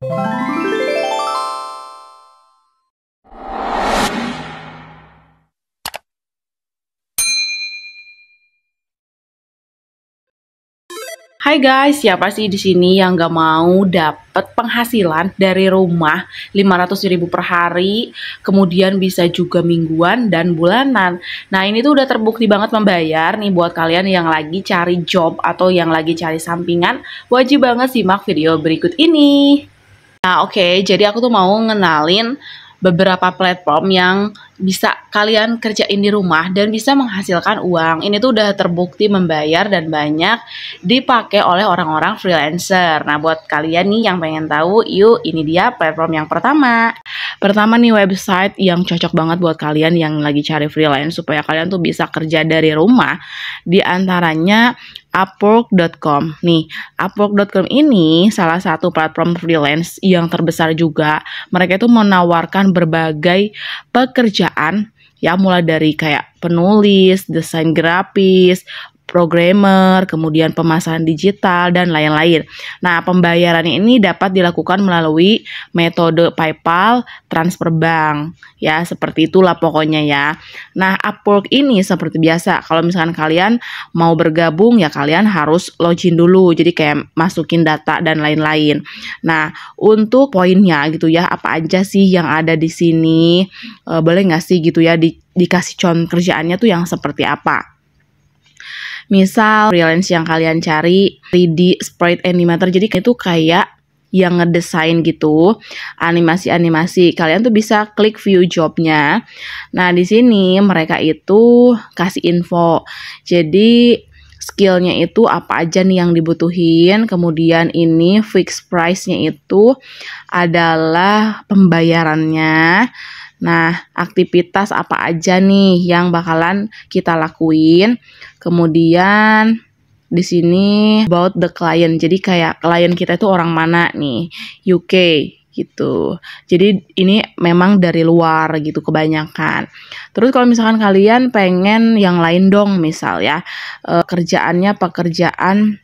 Hai guys, siapa sih di sini yang gak mau dapat penghasilan dari rumah 500.000 per hari, kemudian bisa juga mingguan dan bulanan. Nah, ini tuh udah terbukti banget membayar nih buat kalian yang lagi cari job atau yang lagi cari sampingan, wajib banget simak video berikut ini. Nah, oke, okay, jadi aku tuh mau ngenalin beberapa platform yang bisa kalian kerjain di rumah dan bisa menghasilkan uang. Ini tuh udah terbukti membayar dan banyak dipakai oleh orang-orang freelancer. Nah, buat kalian nih yang pengen tahu, yuk ini dia platform yang pertama. Pertama nih website yang cocok banget buat kalian yang lagi cari freelance supaya kalian tuh bisa kerja dari rumah. Di antaranya Upwork.com. Nih, Upwork.com ini salah satu platform freelance yang terbesar juga. Mereka itu menawarkan berbagai pekerjaan ya mulai dari kayak penulis, desain grafis, programmer, kemudian pemasaran digital dan lain-lain. Nah, pembayaran ini dapat dilakukan melalui metode PayPal, transfer bank, ya seperti itulah pokoknya ya. Nah, Upwork ini seperti biasa, kalau misalkan kalian mau bergabung ya kalian harus login dulu, jadi kayak masukin data dan lain-lain. Nah, untuk poinnya gitu ya, apa aja sih yang ada di sini? E, boleh nggak sih gitu ya di, dikasih contoh kerjaannya tuh yang seperti apa? Misal freelance yang kalian cari 3D sprite animator. Jadi itu kayak yang ngedesain gitu animasi-animasi. Kalian tuh bisa klik view jobnya. Nah di sini mereka itu kasih info. Jadi skillnya itu apa aja nih yang dibutuhin. Kemudian ini fixed price-nya itu adalah pembayarannya. Nah, aktivitas apa aja nih yang bakalan kita lakuin? Kemudian di sini about the client. Jadi kayak klien kita itu orang mana nih? UK gitu. Jadi ini memang dari luar gitu kebanyakan. Terus kalau misalkan kalian pengen yang lain dong misal ya, e, kerjaannya pekerjaan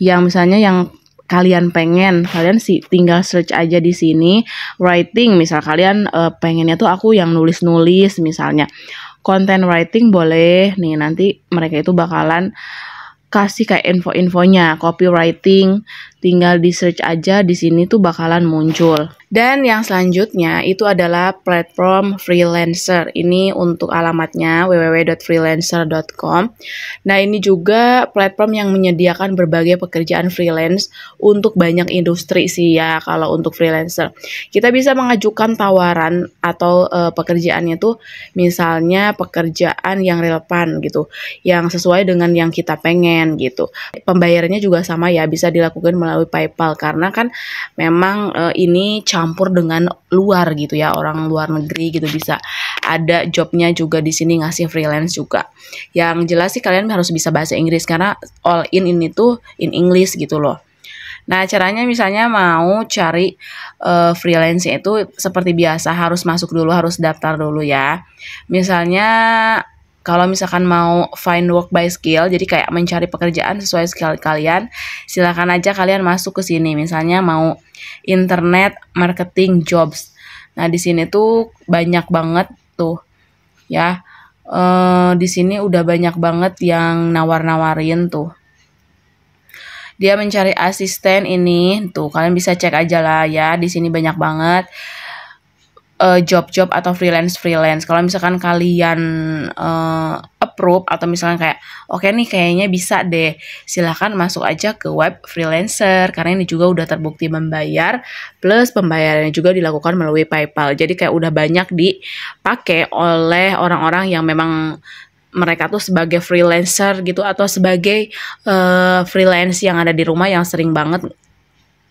yang misalnya yang kalian pengen kalian sih tinggal search aja di sini writing misal kalian uh, pengennya tuh aku yang nulis-nulis misalnya content writing boleh nih nanti mereka itu bakalan kasih kayak info-infonya copywriting tinggal di search aja di sini tuh bakalan muncul. Dan yang selanjutnya itu adalah platform freelancer. Ini untuk alamatnya www.freelancer.com. Nah, ini juga platform yang menyediakan berbagai pekerjaan freelance untuk banyak industri sih ya kalau untuk freelancer. Kita bisa mengajukan tawaran atau uh, pekerjaannya tuh misalnya pekerjaan yang relevan gitu, yang sesuai dengan yang kita pengen gitu. Pembayarannya juga sama ya, bisa dilakukan melalui PayPal karena kan memang uh, ini campur dengan luar gitu ya orang luar negeri gitu bisa ada jobnya juga di sini ngasih freelance juga. Yang jelas sih kalian harus bisa bahasa Inggris karena all in ini tuh in English gitu loh. Nah, caranya misalnya mau cari uh, eh, freelance itu seperti biasa harus masuk dulu, harus daftar dulu ya. Misalnya kalau misalkan mau find work by skill, jadi kayak mencari pekerjaan sesuai skill kalian, silakan aja kalian masuk ke sini. Misalnya mau internet marketing jobs. Nah di sini tuh banyak banget tuh ya. uh, di sini udah banyak banget yang nawar-nawarin tuh. Dia mencari asisten ini tuh kalian bisa cek aja lah ya. Di sini banyak banget job eh, job-job atau freelance-freelance. Kalau misalkan kalian uh, approve atau misalkan kayak oke okay nih kayaknya bisa deh, silahkan masuk aja ke web freelancer karena ini juga udah terbukti membayar plus pembayarannya juga dilakukan melalui PayPal. Jadi kayak udah banyak dipake oleh orang-orang yang memang mereka tuh sebagai freelancer gitu atau sebagai uh, freelance yang ada di rumah yang sering banget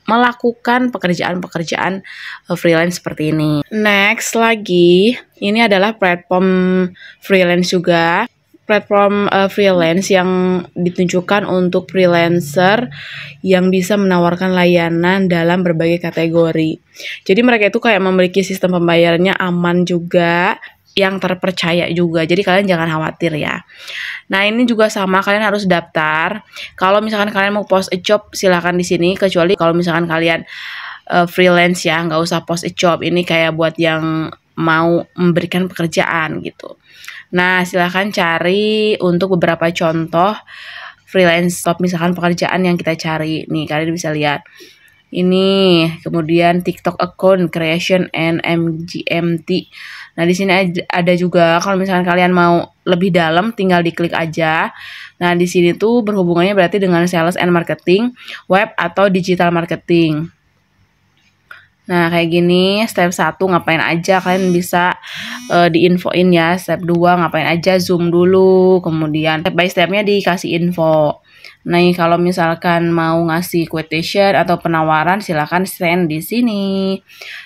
melakukan pekerjaan-pekerjaan eh, freelance seperti ini. Next lagi, ini adalah platform freelance juga platform uh, freelance yang ditunjukkan untuk freelancer yang bisa menawarkan layanan dalam berbagai kategori. Jadi mereka itu kayak memiliki sistem pembayarannya aman juga yang terpercaya juga. Jadi kalian jangan khawatir ya. Nah, ini juga sama kalian harus daftar. Kalau misalkan kalian mau post a job silahkan di sini kecuali kalau misalkan kalian uh, freelance ya, nggak usah post a job. Ini kayak buat yang mau memberikan pekerjaan gitu. Nah, silahkan cari untuk beberapa contoh freelance top misalkan pekerjaan yang kita cari. Nih, kalian bisa lihat ini kemudian TikTok account creation and MGMT Nah, di sini ada juga kalau misalkan kalian mau lebih dalam tinggal diklik aja. Nah, di sini tuh berhubungannya berarti dengan sales and marketing, web atau digital marketing. Nah, kayak gini, step 1 ngapain aja kalian bisa uh, diinfoin ya. Step 2 ngapain aja, zoom dulu. Kemudian step by stepnya dikasih info. Nah, kalau misalkan mau ngasih quotation atau penawaran silahkan send di sini.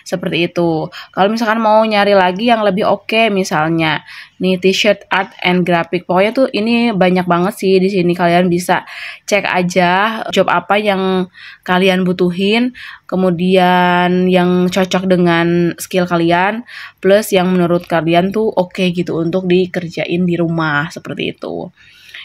Seperti itu. Kalau misalkan mau nyari lagi yang lebih oke okay, misalnya nih t-shirt art and graphic. Pokoknya tuh ini banyak banget sih di sini kalian bisa cek aja job apa yang kalian butuhin, kemudian yang cocok dengan skill kalian plus yang menurut kalian tuh oke okay gitu untuk dikerjain di rumah seperti itu.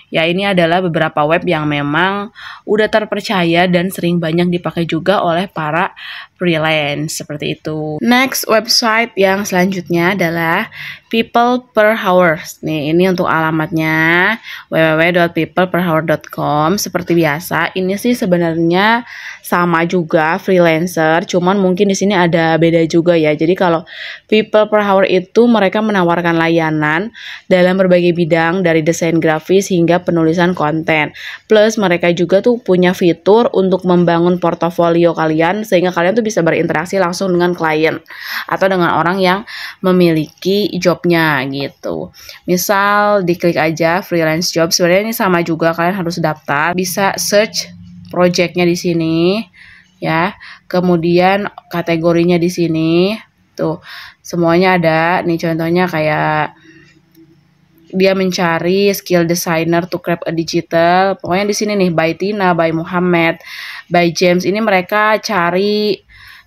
Ya, ini adalah beberapa web yang memang udah terpercaya dan sering banyak dipakai juga oleh para freelance seperti itu. Next website yang selanjutnya adalah people per hours. Nih, ini untuk alamatnya www.peopleperhour.com. Seperti biasa, ini sih sebenarnya sama juga freelancer, cuman mungkin di sini ada beda juga ya. Jadi kalau people per hour itu mereka menawarkan layanan dalam berbagai bidang dari desain grafis hingga penulisan konten. Plus mereka juga tuh punya fitur untuk membangun portofolio kalian sehingga kalian tuh bisa berinteraksi langsung dengan klien atau dengan orang yang memiliki jobnya gitu. Misal diklik aja freelance job, sebenarnya ini sama juga kalian harus daftar, bisa search projectnya di sini ya. Kemudian kategorinya di sini. Tuh, semuanya ada. Nih contohnya kayak dia mencari skill designer to create a digital. Pokoknya di sini nih by Tina, by Muhammad, by James ini mereka cari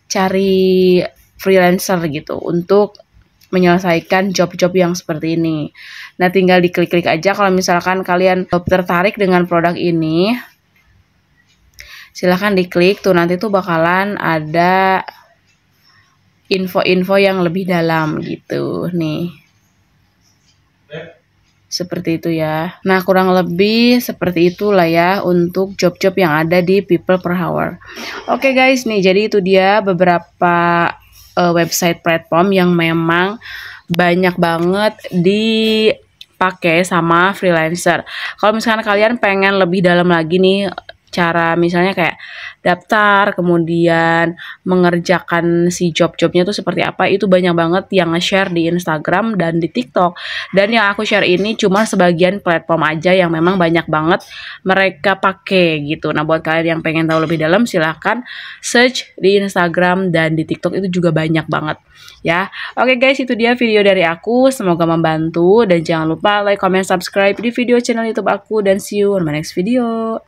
cari freelancer gitu untuk menyelesaikan job-job yang seperti ini. Nah, tinggal diklik-klik aja kalau misalkan kalian tertarik dengan produk ini. Silahkan diklik tuh nanti tuh bakalan ada info-info yang lebih dalam gitu nih seperti itu ya. Nah, kurang lebih seperti itulah ya untuk job-job yang ada di People Per Hour. Oke okay guys, nih jadi itu dia beberapa uh, website platform yang memang banyak banget dipakai sama freelancer. Kalau misalkan kalian pengen lebih dalam lagi nih cara misalnya kayak daftar, kemudian mengerjakan si job-jobnya tuh seperti apa, itu banyak banget yang nge-share di Instagram dan di TikTok. Dan yang aku share ini cuma sebagian platform aja yang memang banyak banget mereka pakai gitu. Nah, buat kalian yang pengen tahu lebih dalam silahkan search di Instagram dan di TikTok itu juga banyak banget ya. Oke guys, itu dia video dari aku. Semoga membantu dan jangan lupa like, comment, subscribe di video channel YouTube aku dan see you on my next video.